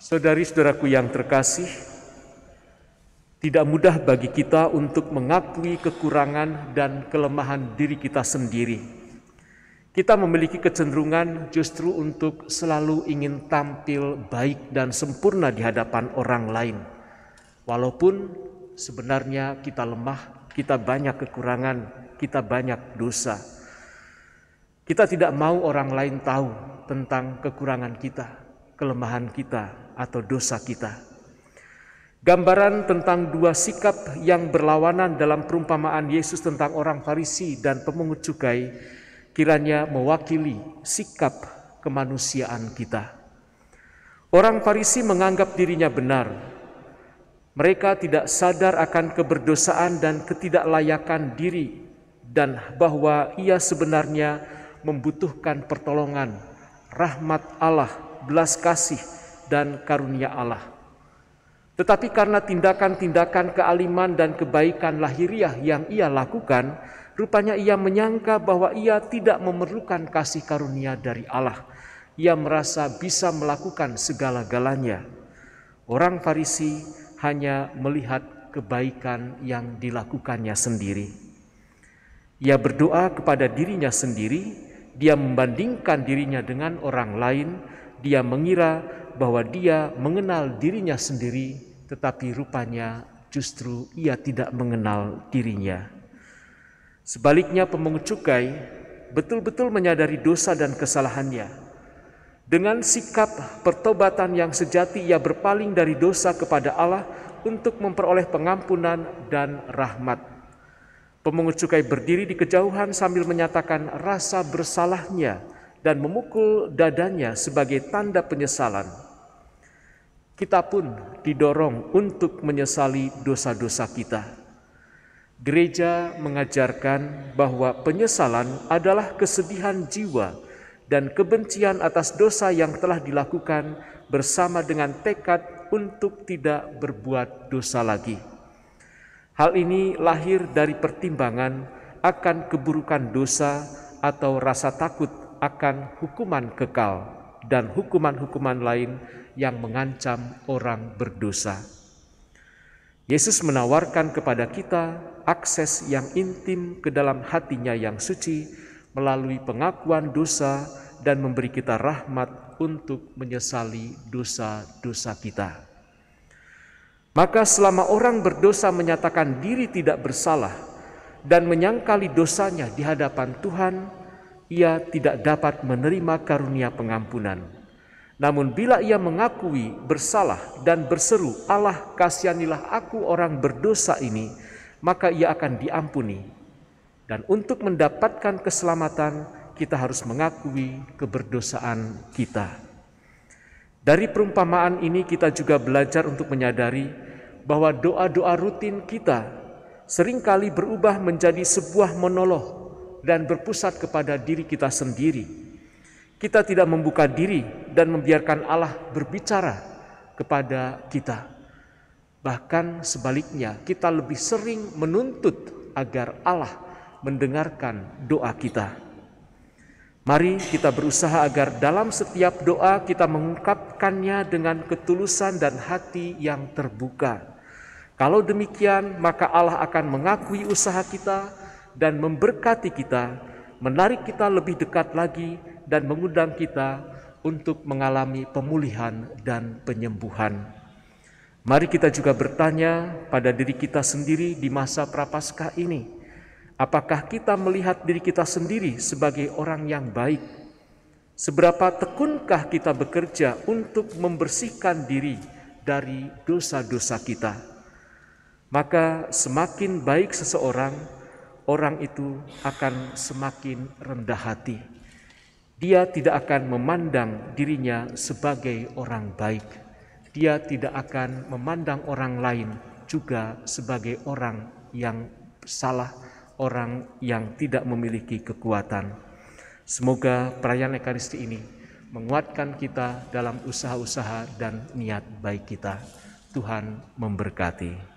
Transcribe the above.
Saudari-saudaraku yang terkasih, tidak mudah bagi kita untuk mengakui kekurangan dan kelemahan diri kita sendiri. Kita memiliki kecenderungan justru untuk selalu ingin tampil baik dan sempurna di hadapan orang lain, walaupun sebenarnya kita lemah, kita banyak kekurangan, kita banyak dosa. Kita tidak mau orang lain tahu tentang kekurangan kita, kelemahan kita, atau dosa kita. Gambaran tentang dua sikap yang berlawanan dalam perumpamaan Yesus tentang orang Farisi dan pemungut cukai kiranya mewakili sikap kemanusiaan kita. Orang Farisi menganggap dirinya benar. Mereka tidak sadar akan keberdosaan dan ketidaklayakan diri dan bahwa ia sebenarnya membutuhkan pertolongan, rahmat Allah, belas kasih, dan karunia Allah. Tetapi karena tindakan-tindakan kealiman dan kebaikan lahiriah yang ia lakukan, rupanya ia menyangka bahwa ia tidak memerlukan kasih karunia dari Allah. Ia merasa bisa melakukan segala-galanya. Orang Farisi hanya melihat kebaikan yang dilakukannya sendiri. Ia berdoa kepada dirinya sendiri, dia membandingkan dirinya dengan orang lain, dia mengira bahwa dia mengenal dirinya sendiri, tetapi rupanya justru ia tidak mengenal dirinya. Sebaliknya, pemungut cukai betul-betul menyadari dosa dan kesalahannya. Dengan sikap pertobatan yang sejati, ia berpaling dari dosa kepada Allah untuk memperoleh pengampunan dan rahmat. Pemungut cukai berdiri di kejauhan sambil menyatakan rasa bersalahnya dan memukul dadanya sebagai tanda penyesalan kita pun didorong untuk menyesali dosa-dosa kita. Gereja mengajarkan bahwa penyesalan adalah kesedihan jiwa dan kebencian atas dosa yang telah dilakukan bersama dengan tekad untuk tidak berbuat dosa lagi. Hal ini lahir dari pertimbangan akan keburukan dosa atau rasa takut akan hukuman kekal dan hukuman-hukuman lain yang mengancam orang berdosa. Yesus menawarkan kepada kita akses yang intim ke dalam hatinya yang suci melalui pengakuan dosa dan memberi kita rahmat untuk menyesali dosa-dosa kita. Maka selama orang berdosa menyatakan diri tidak bersalah dan menyangkali dosanya di hadapan Tuhan, ia tidak dapat menerima karunia pengampunan. Namun bila ia mengakui bersalah dan berseru, Allah kasihanilah aku orang berdosa ini, maka ia akan diampuni. Dan untuk mendapatkan keselamatan, kita harus mengakui keberdosaan kita. Dari perumpamaan ini kita juga belajar untuk menyadari bahwa doa-doa rutin kita seringkali berubah menjadi sebuah monolog dan berpusat kepada diri kita sendiri. Kita tidak membuka diri dan membiarkan Allah berbicara kepada kita. Bahkan sebaliknya, kita lebih sering menuntut agar Allah mendengarkan doa kita. Mari kita berusaha agar dalam setiap doa kita mengungkapkannya dengan ketulusan dan hati yang terbuka. Kalau demikian, maka Allah akan mengakui usaha kita, dan memberkati kita, menarik kita lebih dekat lagi dan mengundang kita untuk mengalami pemulihan dan penyembuhan. Mari kita juga bertanya pada diri kita sendiri di masa prapaskah ini. Apakah kita melihat diri kita sendiri sebagai orang yang baik? Seberapa tekunkah kita bekerja untuk membersihkan diri dari dosa-dosa kita? Maka semakin baik seseorang, orang itu akan semakin rendah hati. Dia tidak akan memandang dirinya sebagai orang baik. Dia tidak akan memandang orang lain juga sebagai orang yang salah, orang yang tidak memiliki kekuatan. Semoga perayaan Ekaristi ini menguatkan kita dalam usaha-usaha dan niat baik kita. Tuhan memberkati.